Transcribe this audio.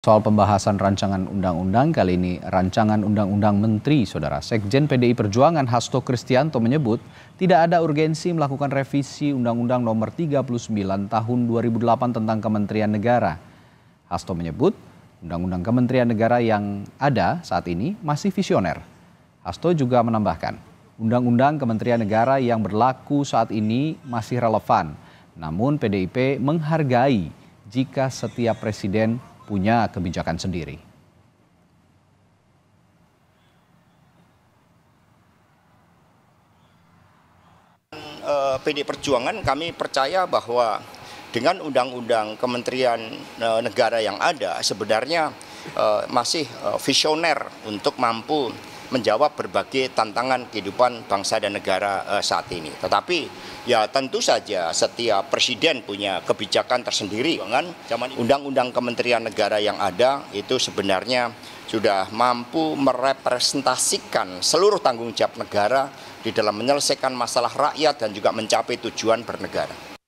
Soal pembahasan rancangan undang-undang kali ini, rancangan undang-undang menteri, saudara Sekjen PDI Perjuangan Hasto Kristianto menyebut tidak ada urgensi melakukan revisi Undang-Undang Nomor 39 Tahun 2008 tentang Kementerian Negara. Hasto menyebut Undang-Undang Kementerian Negara yang ada saat ini masih visioner. Hasto juga menambahkan Undang-Undang Kementerian Negara yang berlaku saat ini masih relevan, namun PDIP menghargai jika setiap presiden punya kebijakan sendiri. Eh, PD Perjuangan kami percaya bahwa dengan undang-undang kementerian eh, negara yang ada sebenarnya eh, masih visioner untuk mampu menjawab berbagai tantangan kehidupan bangsa dan negara eh, saat ini. Tetapi ya tentu saja setiap presiden punya kebijakan tersendiri. Dengan undang-undang kementerian negara yang ada itu sebenarnya sudah mampu merepresentasikan seluruh tanggung jawab negara di dalam menyelesaikan masalah rakyat dan juga mencapai tujuan bernegara.